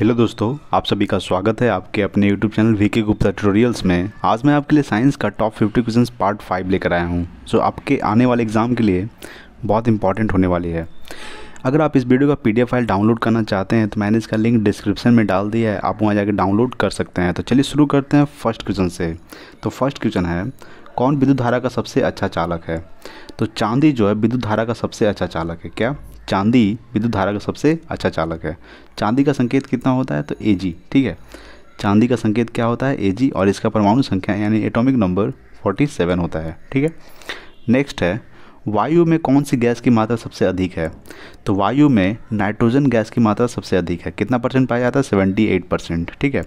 hello दोस्तों आप सभी का स्वागत है आपके अपने YouTube channel VK Gupta tutorials में आज मैं आपके लिए साइंस का टॉप 50 क्वेश्चंस पार्ट फाइव लेकर आया हूं जो आपके आने वाले एग्जाम के लिए बहुत इंपॉर्टेंट होने वाली है अगर आप इस वीडियो का पीडीएफ फाइल डाउनलोड करना चाहते हैं तो मैंने इसका लिंक डिस्क्रिप्शन में डाल दिया है आप वहाँ जाकर डाउनलोड कर सकते हैं तो चलिए शुरू करते हैं फर्स्ट क्वेश्चन से तो फर्स्ट क्वेश्चन है कौन विद्युत धारा का सबसे अच्छा चालक है तो चांदी जो है विद्युत धारा का सबसे अच्छा चालक है क्या चांदी विद्युत धारा का सबसे अच्छा चालक है चांदी का संकेत कितना होता है तो ए ठीक है चांदी का संकेत क्या होता है ए और इसका परमाणु संख्या यानी एटोमिक नंबर फोर्टी होता है ठीक है नेक्स्ट है वायु में कौन सी गैस की मात्रा सबसे अधिक है तो वायु में नाइट्रोजन गैस की मात्रा सबसे अधिक है कितना परसेंट पाया जाता है सेवेंटी एट परसेंट ठीक है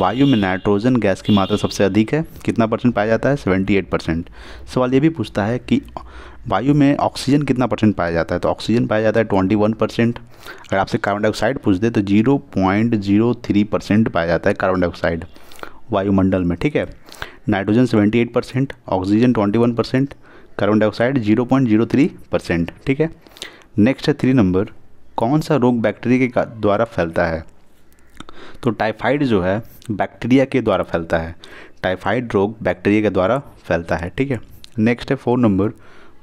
वायु में नाइट्रोजन गैस की मात्रा सबसे अधिक है कितना परसेंट पाया जाता है सेवेंटी एट परसेंट सवाल ये भी पूछता है कि वायु में ऑक्सीजन कितना परसेंट पाया जाता है तो ऑक्सीजन पाया जाता है ट्वेंटी वन परसेंट अगर आपसे कार्बन डाइऑक्साइड पूछ दे तो zero point zero three percent पाया जाता है कार्बन डाइऑक्साइड वायुमंडल में ठीक है nitrogen seventy eight percent oxygen twenty one percent carbon dioxide zero point zero three percent ठीक है नेक्स्ट है थ्री नंबर कौन सा रोग बैक्टीरिया तो के द्वारा फैलता है तो टाइफाइड जो है बैक्टीरिया के द्वारा फैलता है टाइफाइड रोग बैक्टीरिया के द्वारा फैलता है ठीक है नेक्स्ट है फोर नंबर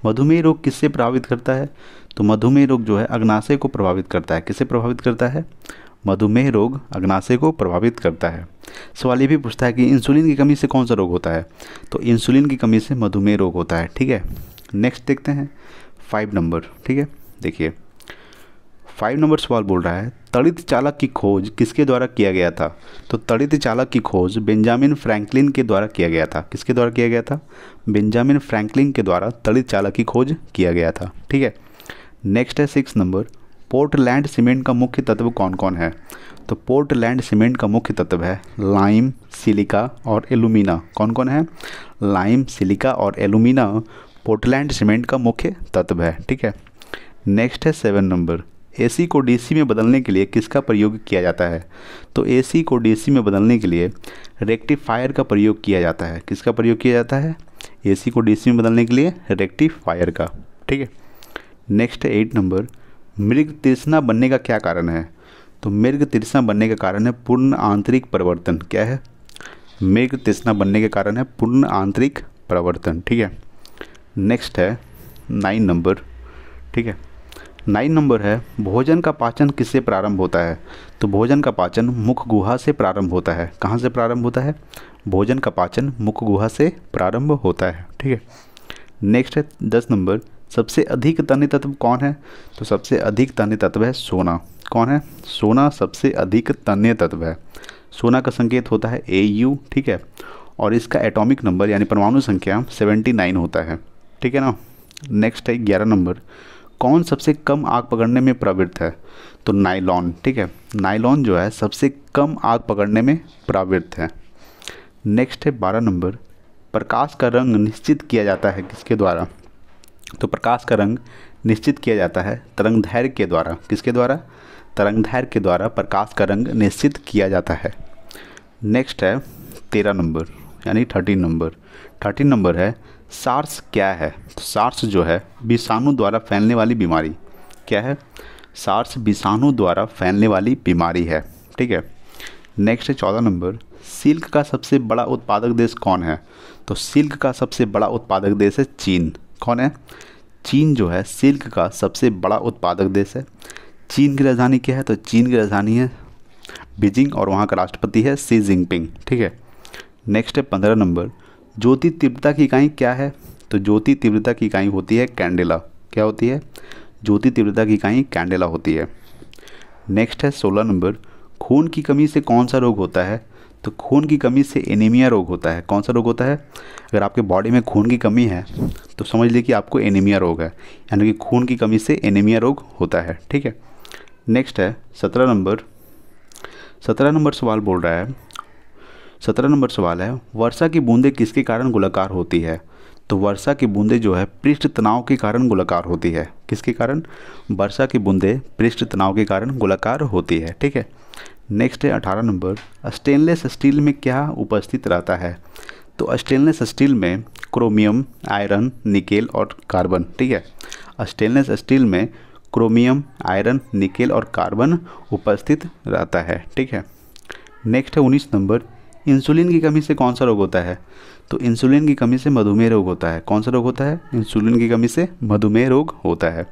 मधुमेह रोग किससे प्रभावित करता है तो मधुमेह रोग जो है अग्नाशय को प्रभावित करता है किससे प्रभावित करता है मधुमेह रोग अग्नाशय को प्रभावित करता है सवाल ये भी पूछता है कि इंसुलिन की कमी से कौन सा रोग होता है तो इंसुलिन की कमी से मधुमेह रोग होता है ठीक है नेक्स्ट देखते हैं फाइव नंबर ठीक है देखिए फाइव नंबर सवाल बोल रहा है तड़ित चालक की खोज किसके द्वारा किया गया था तो तड़ित चालक की खोज बेंजामिन फ्रैंकलिन के द्वारा किया गया था किसके द्वारा किया गया था बेंजामिन फ्रैंकलिन के द्वारा तड़ित चालक की खोज किया गया था ठीक है नेक्स्ट है सिक्स नंबर पोर्टलैंड सीमेंट का मुख्य तत्व कौन कौन है तो पोर्टलैंड सीमेंट का मुख्य तत्व है लाइम सिलिका और एलुमिना कौन कौन है लाइम सिलिका और एलुमिना पोर्टलैंड सीमेंट का मुख्य तत्व है ठीक है नेक्स्ट है सेवन नंबर एसी को डीसी में बदलने के लिए किसका प्रयोग किया जाता है तो एसी को डीसी में बदलने के लिए रेक्टिफायर का प्रयोग किया जाता है किसका प्रयोग किया जाता है एसी को डीसी में बदलने के लिए रेक्टिफायर का ठीक है नेक्स्ट है एट नंबर मृग तृष्णा बनने का क्या कारण है तो मृग तृष्णा बनने के कारण है पूर्ण आंतरिक परिवर्तन क्या है मृग तृष्णा बनने के कारण है पूर्ण आंतरिक परिवर्तन ठीक है नेक्स्ट है नाइन नंबर ठीक है नाइन नंबर है भोजन का पाचन किससे प्रारंभ होता है तो भोजन का पाचन मुख गुहा से प्रारंभ होता है कहाँ से प्रारंभ होता है भोजन का पाचन मुख गुहा से प्रारंभ होता है ठीक है नेक्स्ट है दस नंबर सबसे अधिक तन्य तत्व कौन है तो सबसे अधिक तन्य तत्व है सोना कौन है सोना सबसे अधिक तन्य तत्व है सोना का संकेत होता है ए यू ठीक है और इसका एटॉमिक नंबर यानी परमाणु संख्या 79 होता है ठीक है ना नेक्स्ट है ग्यारह नंबर कौन सबसे कम आग पकड़ने में प्रवृत्त है तो नाइलॉन ठीक है नाइलॉन जो है सबसे कम आग पकड़ने में प्रवृत्त है नेक्स्ट है बारह नंबर प्रकाश का रंग निश्चित किया जाता है किसके द्वारा तो प्रकाश का रंग निश्चित किया जाता है तरंग धैर्य के द्वारा किसके द्वारा तरंग धैर्य के द्वारा प्रकाश का रंग निश्चित किया जाता है नेक्स्ट है तेरह नंबर यानी थर्टीन नंबर थर्टीन नंबर है सार्स क्या है तो सार्स जो है विषाणु द्वारा फैलने वाली बीमारी क्या है सार्स विषाणु द्वारा फैलने वाली बीमारी है ठीक है नेक्स्ट है चौदह नंबर सिल्क का सबसे बड़ा उत्पादक देश कौन है तो सिल्क का सबसे बड़ा उत्पादक देश है चीन कौन है चीन जो है सिल्क का सबसे बड़ा उत्पादक देश है चीन की राजधानी क्या है तो चीन की राजधानी है बीजिंग और वहाँ का राष्ट्रपति है सी जिनपिंग ठीक है नेक्स्ट है पंद्रह नंबर ज्योति तीव्रता की इकाई क्या है तो ज्योति तीव्रता की इकाई होती है कैंडेला क्या होती है ज्योति तीव्रता की इकाई कैंडेला होती है नेक्स्ट है सोलह नंबर खून की कमी से कौन सा रोग होता है तो खून की कमी से एनीमिया रोग होता है कौन सा रोग होता है अगर आपके बॉडी में खून की कमी है तो समझ लीजिए कि आपको एनीमिया रोग है यानी कि खून की कमी से एनीमिया रोग होता है ठीक है नेक्स्ट है सत्रह नंबर सत्रह नंबर सवाल बोल रहा है सत्रह नंबर सवाल है वर्षा की बूंदें किसके कारण गोलाकार होती है तो वर्षा की बूंदें जो है पृष्ठ तनाव के कारण गोलाकार होती है किसके कारण वर्षा की बूंदें पृष्ठ तनाव के कारण गोलाकार होती है ठीक है नेक्स्ट है अठारह नंबर स्टेनलेस स्टील में क्या उपस्थित रहता है तो स्टेनलेस स्टील में क्रोमियम आयरन निकेल और कार्बन ठीक है स्टेनलेस स्टील में क्रोमियम आयरन निकेल और कार्बन उपस्थित रहता है ठीक है नेक्स्ट है उन्नीस नंबर इंसुलिन की कमी से कौन सा रोग होता है तो इंसुलिन की कमी से मधुमेह रोग होता है कौन सा रोग होता है इंसुलिन की कमी से मधुमेह रोग होता है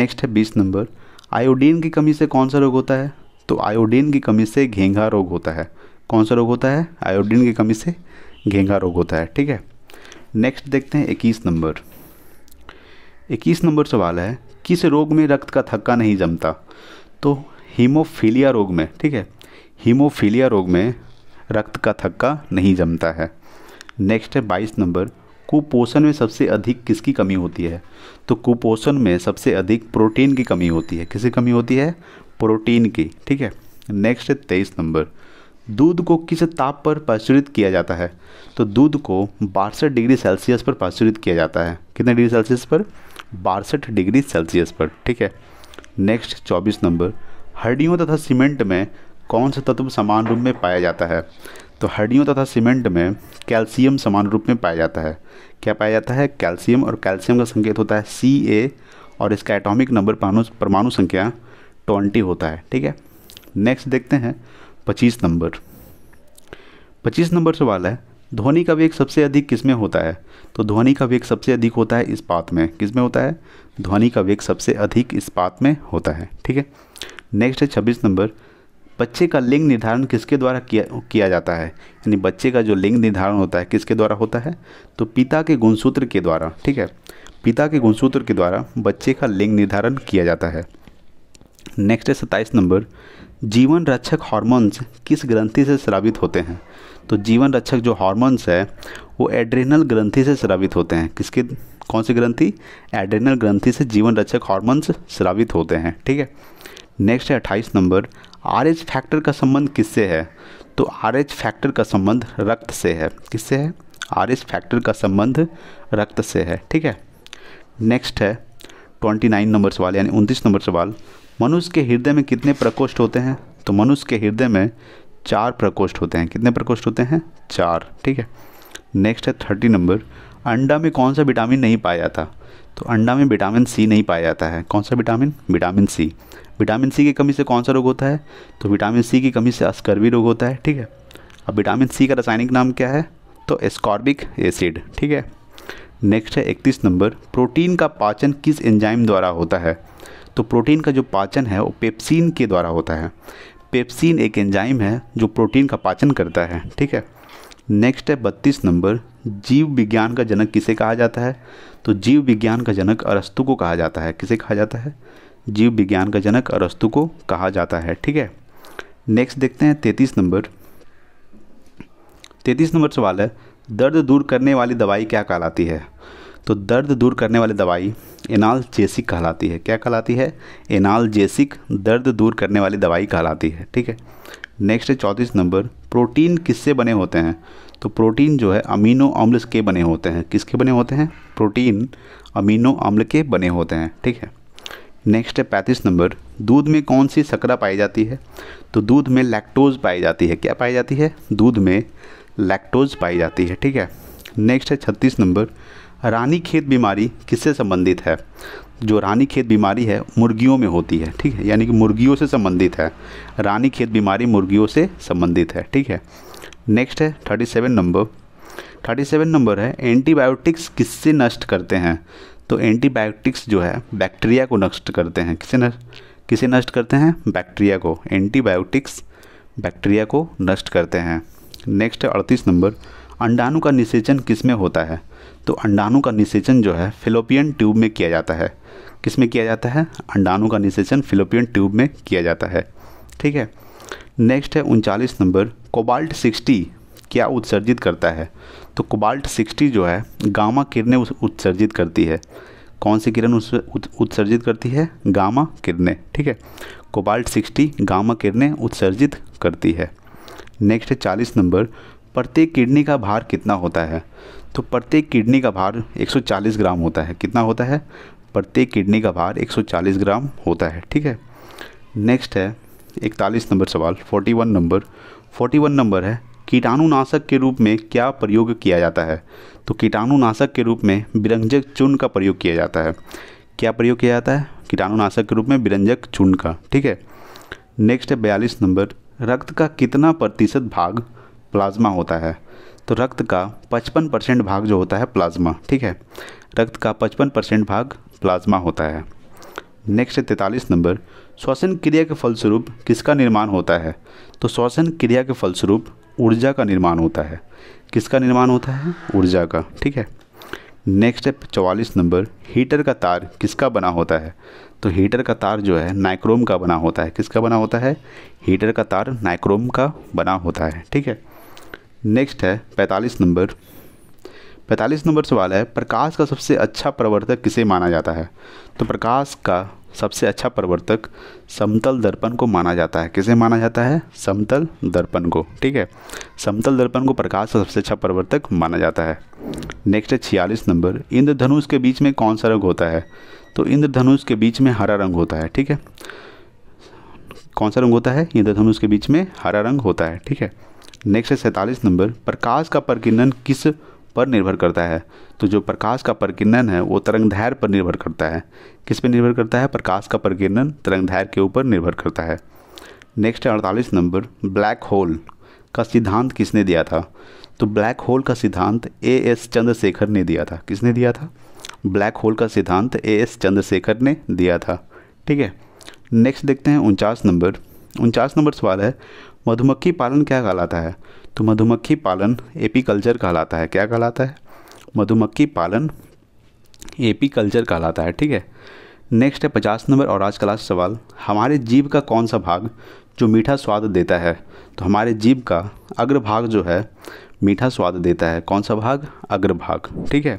नेक्स्ट है बीस नंबर आयोडीन की कमी से कौन सा रोग होता है तो आयोडीन की कमी से घेंघा रोग होता है कौन सा रोग होता है आयोडीन की कमी से घेंघा रोग होता है ठीक है नेक्स्ट देखते हैं इक्कीस नंबर इक्कीस नंबर सवाल है किस रोग में रक्त का थक्का नहीं जमता तो हीमोफीलिया रोग में ठीक है हीमोफीलिया रोग में रक्त का थक्का नहीं जमता है नेक्स्ट है बाईस नंबर कुपोषण में सबसे अधिक किसकी कमी होती है तो कुपोषण में सबसे अधिक प्रोटीन की कमी होती है किसकी कमी होती है प्रोटीन की ठीक है नेक्स्ट है तेईस नंबर दूध को किस ताप पर पाश्चुरित किया जाता है तो दूध को बासठ डिग्री सेल्सियस पर पाश्चुरित किया जाता है कितने डिग्री सेल्सियस पर बासठ डिग्री सेल्सियस पर ठीक है नेक्स्ट चौबीस नंबर हड्डियों तथा सीमेंट में कौन सा तत्व समान रूप में पाया जाता है तो हड्डियों तथा सीमेंट में कैल्शियम समान रूप में पाया जाता है क्या पाया जाता है कैल्शियम और कैल्शियम का संकेत होता है सी ए और इसका एटॉमिक नंबर परमाणु संख्या ट्वेंटी होता है ठीक है नेक्स्ट देखते हैं पच्चीस नंबर पच्चीस नंबर सवाल है ध्वनि का वेग सबसे अधिक किस में होता है तो ध्वनि का वेग सबसे अधिक होता है इस्पात में किस में होता है ध्वनि का वेग सबसे अधिक इस्पात में होता है ठीक है नेक्स्ट है छब्बीस नंबर बच्चे का लिंग निर्धारण किसके द्वारा किया किया जाता है यानी बच्चे का जो लिंग निर्धारण होता है किसके द्वारा होता है तो पिता के गुणसूत्र के द्वारा ठीक है पिता के गुणसूत्र के द्वारा बच्चे का लिंग निर्धारण किया जाता है नेक्स्ट है सत्ताईस नंबर जीवन रक्षक हार्मोन्स किस ग्रंथि से स्रावित होते हैं तो जीवन रक्षक जो हार्मोन्स है वो एड्रेनल ग्रंथि से स्रावित होते हैं किसके कौन सी ग्रंथि एड्रेनल ग्रंथि से जीवन रक्षक हार्मोन्स स्रावित होते हैं ठीक है नेक्स्ट है अट्ठाईस नंबर आर एच फैक्टर का संबंध किससे है तो आर एच फैक्टर का संबंध रक्त से है किससे है आर एच फैक्टर का संबंध रक्त से है ठीक है नेक्स्ट है ट्वेंटी नाइन नंबर सवाल यानी उनतीस नंबर सवाल मनुष्य के हृदय में कितने प्रकोष्ठ होते हैं तो मनुष्य के हृदय में चार प्रकोष्ठ होते हैं कितने प्रकोष्ठ होते हैं चार ठीक है नेक्स्ट है थर्टी नंबर अंडा में कौन सा विटामिन नहीं पाया जाता तो अंडा में विटामिन सी नहीं पाया जाता है कौन सा vitamin vitamin C vitamin C की कमी से कौन सा रोग होता है तो विटामिन सी की कमी से अस्कर्वी रोग होता है ठीक है अब विटामिन सी का रासायनिक नाम क्या है तो एस्कॉर्बिक एसिड ठीक है नेक्स्ट है इकतीस नंबर प्रोटीन का पाचन किस एंजाइम द्वारा होता है तो प्रोटीन का जो पाचन है वो पेप्सिन के द्वारा होता है पेप्सिन एक एंजाइम है जो प्रोटीन का पाचन करता है ठीक है नेक्स्ट है बत्तीस नंबर जीव विज्ञान का जनक किसे कहा जाता है तो जीव विज्ञान का जनक अरस्तु को कहा जाता है किसे कहा जाता है जीव विज्ञान का जनक अरस्तु को कहा जाता है ठीक है नेक्स्ट देखते हैं तैतीस नंबर तैतीस नंबर सवाल है दर्द दूर करने वाली दवाई क्या कहलाती है तो दर्द दूर करने वाली दवाई एनाल जेसिक कहलाती है क्या कहलाती है एनाल जेसिक दर्द दूर करने वाली दवाई कहलाती है ठीक है नेक्स्ट है चौंतीस नंबर प्रोटीन किससे बने होते हैं तो प्रोटीन जो है अमीनो अम्ल के बने होते हैं किसके बने होते हैं प्रोटीन अमीनो अम्ल के बने होते हैं ठीक है नेक्स्ट है पैंतीस नंबर दूध में कौन सी शकरा पाई जाती है तो दूध में लैक्टोज पाई जाती है क्या पाई जाती है दूध में लैक्टोज पाई जाती है ठीक है नेक्स्ट है छत्तीस नंबर रानी खेत बीमारी किससे संबंधित है जो रानी खेत बीमारी है मुर्गियों में होती है ठीक है यानी कि मुर्गियों से संबंधित है रानी खेत बीमारी मुर्गियों से संबंधित है ठीक है नेक्स्ट है thirty seven number thirty seven number है एंटीबायोटिक्स किससे नष्ट करते हैं तो एंटीबायोटिक्स जो है बैक्टीरिया को नष्ट करते हैं किसे नष्ट किसे नष्ट करते हैं बैक्टीरिया को एंटीबायोटिक्स बैक्टीरिया को नष्ट करते हैं नेक्स्ट है अड़तीस नंबर अंडाणु का निषेचन किस में होता है तो अंडाणु का निषेचन जो है फिलोपियन ट्यूब में किया जाता है किस में किया जाता है अंडाणु का निषेचन फिलोपियन ट्यूब में किया जाता है ठीक है नेक्स्ट है उनचालीस नंबर कोबाल्ट सिक्सटी क्या उत्सर्जित करता है तो कोबाल्ट सिक्सटी जो है गामा किरणें उत्सर्जित करती है कौन सी किरण उस उत्सर्जित करती है गामा किरणें ठीक है कोबाल्ट सिक्सटी गामा किरणें उत्सर्जित करती है नेक्स्ट है चालीस नंबर प्रत्येक किडनी का भार कितना होता है तो प्रत्येक किडनी का भार 140 ग्राम होता है कितना होता है प्रत्येक किडनी का भार 140 ग्राम होता है ठीक है नेक्स्ट है इकतालीस नंबर सवाल 41 नंबर 41 नंबर है कीटाणुनाशक के रूप में क्या प्रयोग किया जाता है तो कीटाणुनाशक के रूप में विरंजक चून का प्रयोग किया जाता है क्या प्रयोग किया जाता है कीटाणुनाशक के रूप में विरंजक चून का ठीक है नेक्स्ट है बयालीस नंबर रक्त का कितना प्रतिशत भाग प्लाज्मा होता है तो रक्त का 55 परसेंट भाग जो होता है प्लाज्मा ठीक है रक्त का 55 परसेंट भाग प्लाज्मा होता है नेक्स्ट है तैंतालीस नंबर श्वसन क्रिया के फलस्वरूप किसका निर्माण होता है तो श्वसन क्रिया के फलस्वरूप ऊर्जा का निर्माण होता है किसका निर्माण होता है ऊर्जा का ठीक है नेक्स्ट है चवालीस नंबर हीटर का तार किसका बना होता है तो हीटर का तार जो है नाइक्रोम का बना होता है किसका बना होता है हीटर का तार नाइक्रोम का बना होता है ठीक है नेक्स्ट है पैंतालीस नंबर पैंतालीस नंबर सवाल है प्रकाश का सबसे अच्छा प्रवर्तक किसे माना जाता है तो प्रकाश का सबसे अच्छा प्रवर्तक समतल दर्पण को माना जाता है किसे माना जाता है समतल दर्पण को ठीक है समतल दर्पण को प्रकाश का सबसे अच्छा प्रवर्तक माना जाता है नेक्स्ट है छियालीस नंबर इंद्रधनुष के बीच में कौन सा रंग होता है तो इंद्रधनुष के बीच में हरा रंग होता है ठीक है कौन सा रंग होता है इंद्रधनुष के बीच में हरा रंग होता है ठीक है नेक्स्ट है सैंतालीस नंबर प्रकाश का प्रकिनन किस पर निर्भर करता है तो जो प्रकाश का प्रकिनन है वो तरंग धैर्य पर निर्भर करता है किस पर निर्भर करता है प्रकाश का प्रकिनन तरंग धैर्य के ऊपर निर्भर करता है नेक्स्ट है अड़तालीस नंबर ब्लैक होल का सिद्धांत किसने दिया था तो ब्लैक होल का सिद्धांत ए एस चंद्रशेखर ने दिया था किसने दिया था ब्लैक होल का सिद्धांत ए एस चंद्रशेखर ने दिया था ठीक है नेक्स्ट देखते हैं उनचास नंबर उनचास नंबर सवाल है मधुमक्खी पालन क्या कहलाता है तो मधुमक्खी पालन कल्चर कहलाता है क्या कहलाता है मधुमक्खी पालन कल्चर कहलाता है ठीक है नेक्स्ट है पचास नंबर और आज का लास्ट सवाल हमारे जीव का कौन सा भाग जो मीठा स्वाद देता है तो हमारे जीव का अग्रभाग जो है मीठा स्वाद देता है कौन सा भाग अग्रभाग ठीक है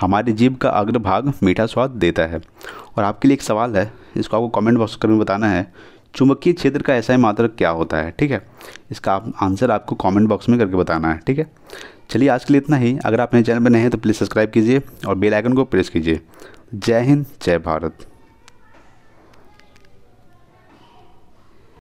हमारे जीव का अग्रभाग मीठा स्वाद देता है और आपके लिए एक सवाल है इसको आपको कमेंट बॉक्स में बताना है चुंबकीय क्षेत्र का ऐसा ही मात्रक क्या होता है ठीक है इसका आप, आंसर आपको कमेंट बॉक्स में करके बताना है ठीक है चलिए आज के लिए इतना ही अगर आप मेरे चैनल पर नए हैं तो प्लीज़ सब्सक्राइब कीजिए और बेल आइकन को प्रेस कीजिए जय हिंद जय भारत